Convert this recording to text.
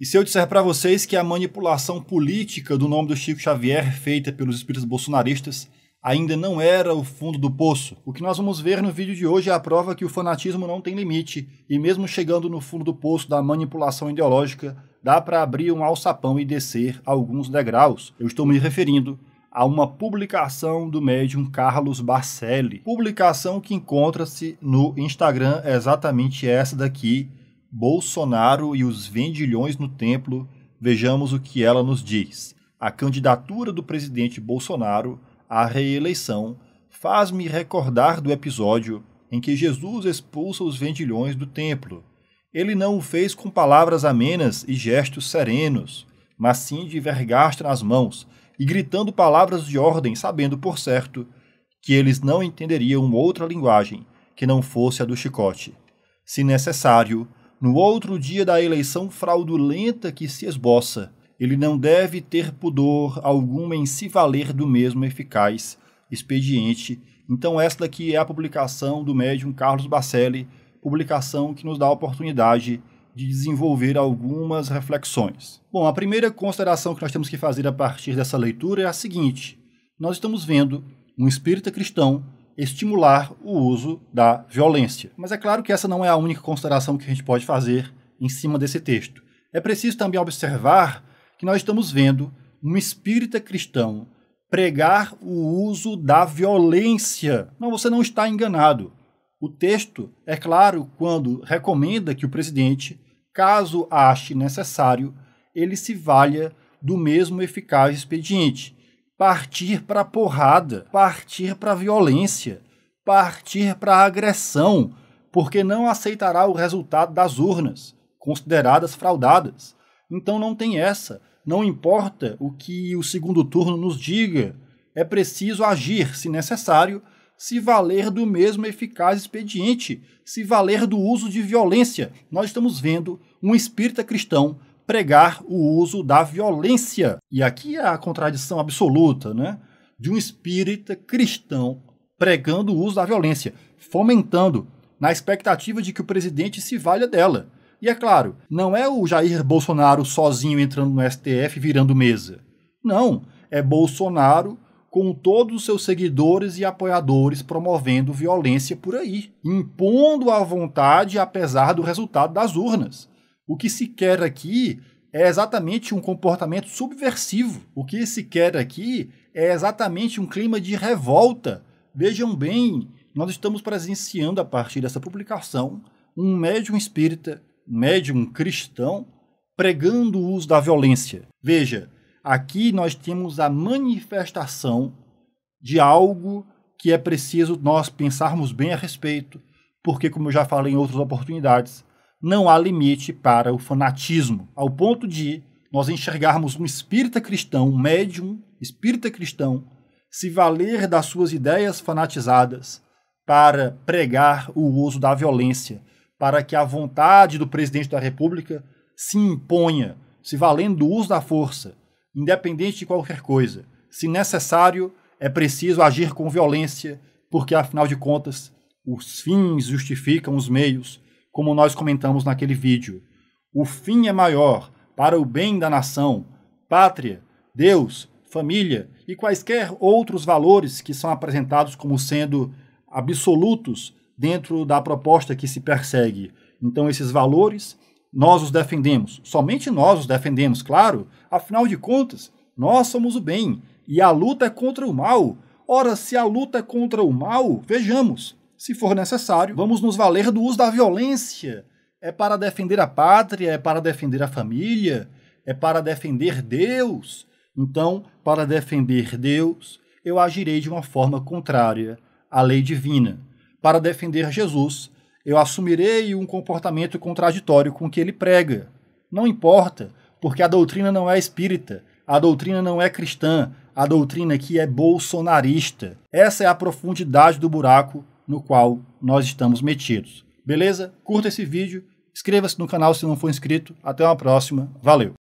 E se eu disser para vocês que a manipulação política do nome do Chico Xavier, feita pelos espíritos bolsonaristas, ainda não era o fundo do poço? O que nós vamos ver no vídeo de hoje é a prova que o fanatismo não tem limite, e mesmo chegando no fundo do poço da manipulação ideológica, dá para abrir um alçapão e descer alguns degraus. Eu estou me referindo a uma publicação do médium Carlos Barcelli. Publicação que encontra-se no Instagram, exatamente essa daqui, Bolsonaro e os vendilhões no templo, vejamos o que ela nos diz. A candidatura do presidente Bolsonaro à reeleição faz-me recordar do episódio em que Jesus expulsa os vendilhões do templo. Ele não o fez com palavras amenas e gestos serenos, mas sim de vergasta nas mãos e gritando palavras de ordem, sabendo por certo que eles não entenderiam outra linguagem que não fosse a do chicote. Se necessário, no outro dia da eleição fraudulenta que se esboça, ele não deve ter pudor algum em se valer do mesmo eficaz expediente. Então, esta aqui é a publicação do médium Carlos Bacelli, publicação que nos dá a oportunidade de desenvolver algumas reflexões. Bom, a primeira consideração que nós temos que fazer a partir dessa leitura é a seguinte: nós estamos vendo um espírita cristão estimular o uso da violência. Mas é claro que essa não é a única consideração que a gente pode fazer em cima desse texto. É preciso também observar que nós estamos vendo um espírita cristão pregar o uso da violência. Não, você não está enganado. O texto é claro quando recomenda que o presidente, caso ache necessário, ele se valha do mesmo eficaz expediente, partir para porrada, partir para violência, partir para agressão, porque não aceitará o resultado das urnas, consideradas fraudadas. Então não tem essa. Não importa o que o segundo turno nos diga, é preciso agir, se necessário, se valer do mesmo eficaz expediente, se valer do uso de violência. Nós estamos vendo um espírita cristão pregar o uso da violência. E aqui é a contradição absoluta, né? De um espírita cristão pregando o uso da violência, fomentando, na expectativa de que o presidente se valha dela. E é claro, não é o Jair Bolsonaro sozinho entrando no STF virando mesa. Não, é Bolsonaro com todos os seus seguidores e apoiadores promovendo violência por aí, impondo a vontade apesar do resultado das urnas. O que se quer aqui é exatamente um comportamento subversivo. O que se quer aqui é exatamente um clima de revolta. Vejam bem, nós estamos presenciando a partir dessa publicação um médium espírita, um médium cristão, pregando o uso da violência. Veja, aqui nós temos a manifestação de algo que é preciso nós pensarmos bem a respeito, porque, como eu já falei em outras oportunidades, não há limite para o fanatismo, ao ponto de nós enxergarmos um espírita cristão, um médium espírita cristão, se valer das suas ideias fanatizadas para pregar o uso da violência, para que a vontade do presidente da República se imponha, se valendo do uso da força, independente de qualquer coisa. Se necessário, é preciso agir com violência, porque afinal de contas, os fins justificam os meios como nós comentamos naquele vídeo. O fim é maior, para o bem da nação, pátria, Deus, família e quaisquer outros valores que são apresentados como sendo absolutos dentro da proposta que se persegue. Então, esses valores nós os defendemos, somente nós os defendemos, claro, afinal de contas, nós somos o bem e a luta é contra o mal. Ora, se a luta é contra o mal, vejamos, se for necessário, vamos nos valer do uso da violência. É para defender a pátria, é para defender a família, é para defender Deus. Então, para defender Deus, eu agirei de uma forma contrária à lei divina. Para defender Jesus, eu assumirei um comportamento contraditório com o que ele prega. Não importa, porque a doutrina não é espírita, a doutrina não é cristã, a doutrina aqui é bolsonarista. Essa é a profundidade do buraco no qual nós estamos metidos. Beleza? Curta esse vídeo, inscreva-se no canal se não for inscrito. Até uma próxima. Valeu!